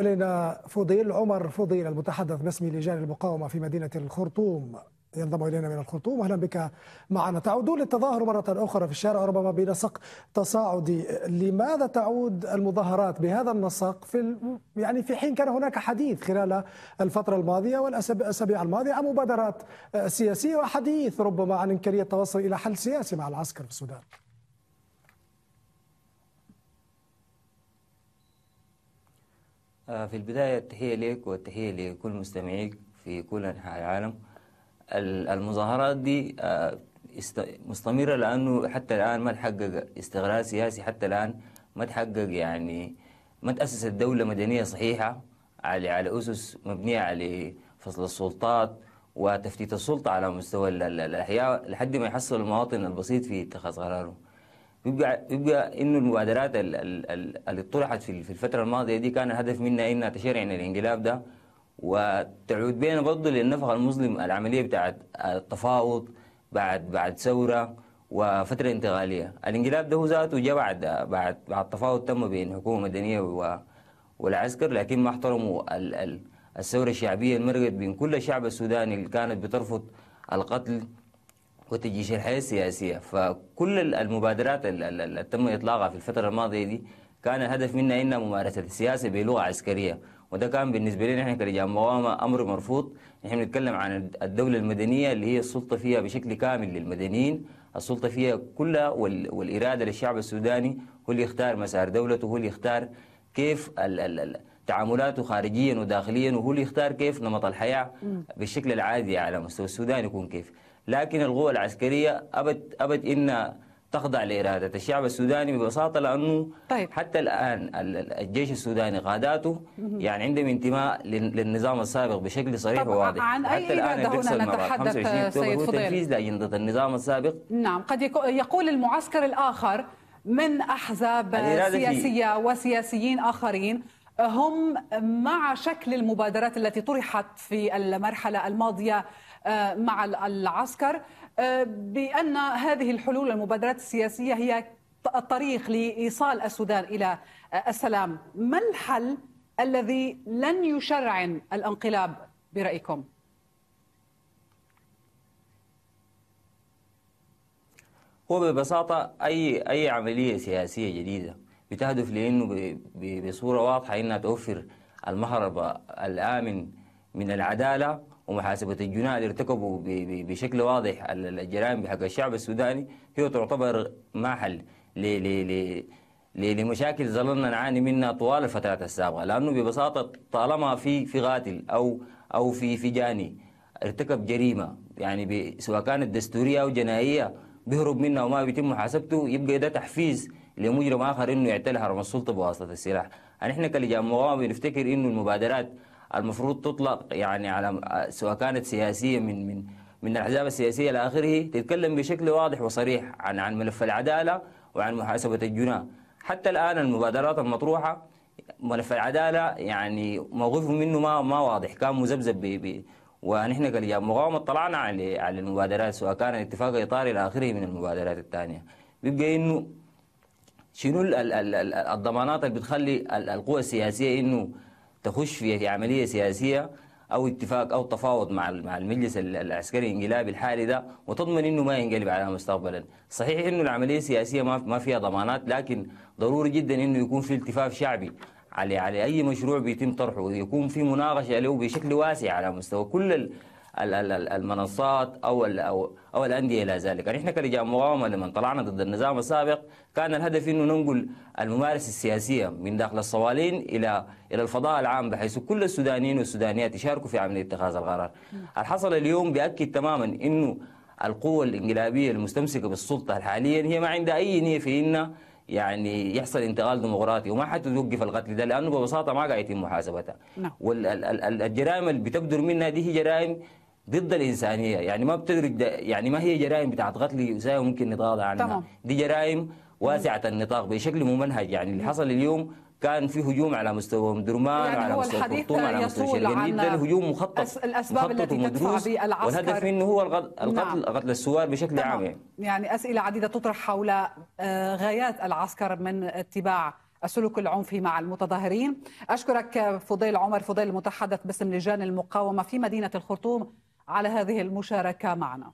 لنا فضيل عمر فضيل المتحدث باسم لجان المقاومة في مدينة الخرطوم ينضم إلينا من الخرطوم أهلا بك معنا تعودون للتظاهر مرة أخرى في الشارع ربما بنسق تصاعدي لماذا تعود المظاهرات بهذا النسق في يعني في حين كان هناك حديث خلال الفترة الماضية والأسابيع الماضية عن مبادرات سياسية وحديث ربما عن إمكانية التوصل إلى حل سياسي مع العسكر في السودان آه، في البداية تحية ليك والتحية لكل مستمعيك في كل أنحاء العالم المظاهرات دي آه، مستمرة لأنه حتى الآن ما تحقق استغلال سياسي حتى الآن ما تحقق يعني ما تأسست دولة مدنية صحيحة على على أسس مبنية على فصل السلطات وتفتيت السلطة على مستوى الأحياء لحد ما يحصل المواطن البسيط في اتخاذ قراره يبقى يبقى انه المبادرات اللي طرحت في الفتره الماضيه دي كان الهدف منها انها تشرعن الانقلاب ده وتعود بين برضه للنفق المظلم العمليه بتاعت التفاوض بعد بعد ثوره وفتره انتقاليه الانقلاب ده هو ذاته جاء بعد بعد بعد تفاوض تم بين الحكومه المدنيه والعسكر لكن ما احترموا الثوره الشعبيه المرقت بين كل الشعب السوداني اللي كانت بترفض القتل وتجيش الحياة السياسية فكل المبادرات اللي تم إطلاقها في الفترة الماضية دي كان الهدف منها إنها ممارسة السياسة بلغة عسكرية وده كان بالنسبة لنا احنا كرجال مقاومة أمر مرفوض نحن بنتكلم عن الدولة المدنية اللي هي السلطة فيها بشكل كامل للمدنيين السلطة فيها كلها والإرادة للشعب السوداني هو اللي يختار مسار دولته هو اللي يختار كيف ال ال ال تعاملاته خارجيا وداخليا وهو اللي يختار كيف نمط الحياة بالشكل العادي على مستوى السودان يكون كيف لكن القوى العسكرية أبد, أبد إن تخضع لإرادة الشعب السوداني ببساطة لأنه طيب. حتى الآن الجيش السوداني قاداته يعني عندهم انتماء للنظام السابق بشكل صريح وواضح عن حتى أي إرادة هنا نتحدث سيد فضيل تنفيذ لأجندة النظام السابق نعم قد يقول المعسكر الآخر من أحزاب سياسية وسياسيين آخرين هم مع شكل المبادرات التي طرحت في المرحله الماضيه آه، مع العسكر آه، بان هذه الحلول المبادرات السياسيه هي الطريق لايصال السودان الى آه، السلام ما الحل الذي لن يشرعن الانقلاب برايكم هو ببساطه اي اي عمليه سياسيه جديده بتهدف لأنه بصورة واضحة أنها توفر المهرب الآمن من العدالة ومحاسبة الجناة اللي ارتكبوا بشكل واضح الجرائم بحق الشعب السوداني هي تعتبر محل لمشاكل ظللنا نعاني منها طوال الفترات السابقة لأنه ببساطة طالما في في قاتل أو أو في في جاني ارتكب جريمة يعني سواء كانت دستورية أو جنائية بيهرب منها وما بيتم محاسبته يبقى ده تحفيز لمجرم آخر إنه يعتلي هرم السلطة بواسطة السلاح يعني إحنا كلجان مقاومة بنفتكر إنه المبادرات المفروض تطلق يعني على سواء كانت سياسية من من من الأحزاب السياسية إلى آخره تتكلم بشكل واضح وصريح عن عن ملف العدالة وعن محاسبة الجناه حتى الآن المبادرات المطروحة ملف العدالة يعني موقفه منه ما ما واضح كان مذبذب ب ونحن كلجان مقاومة طلعنا على على المبادرات سواء كان الاتفاق الإطاري إلى آخره من المبادرات الثانية بيبقى إنه شنو الضمانات اللي بتخلي القوى السياسيه انه تخش في عمليه سياسيه او اتفاق او تفاوض مع مع المجلس العسكري الانقلابي الحالي ده وتضمن انه ما ينقلب على مستقبلا، صحيح انه العمليه السياسيه ما ما فيها ضمانات لكن ضروري جدا انه يكون في التفاف شعبي على على اي مشروع بيتم طرحه ويكون في مناقشه له بشكل واسع على مستوى كل المنصات او او او الانديه الى ذلك، يعني احنا كرجال مقاومه لما طلعنا ضد النظام السابق كان الهدف انه ننقل الممارسه السياسيه من داخل الصوالين الى الى الفضاء العام بحيث كل السودانيين والسودانيات يشاركوا في عمليه اتخاذ القرار. اللي حصل اليوم بياكد تماما انه القوة الانقلابية المستمسكة بالسلطة حاليا هي ما عندها أي نية في انها يعني يحصل انتقال ديمقراطي وما حتوقف القتل ده لأنه ببساطة ما قاعد يتم محاسبتها. نعم. والجرائم اللي بتبدر منها دي هي جرائم ضد الانسانيه يعني ما بتدرك يعني ما هي جرائم بتاعت قتل وساوي ممكن نتغاضى عنها طبعا. دي جرائم واسعه النطاق بشكل ممنهج يعني اللي حصل اليوم كان في هجوم على مستوى درمان يعني على مستوى الخرطوم على مستوى شرقين يعني ده الهجوم مخطط الاسباب مخطط التي تدفع بالعسكر والهدف منه هو نعم. القتل نعم. قتل الثوار بشكل عام يعني. يعني اسئله عديده تطرح حول آه، غايات العسكر من اتباع السلوك العنفي مع المتظاهرين أشكرك فضيل عمر فضيل المتحدث باسم لجان المقاومة في مدينة الخرطوم على هذه المشاركه معنا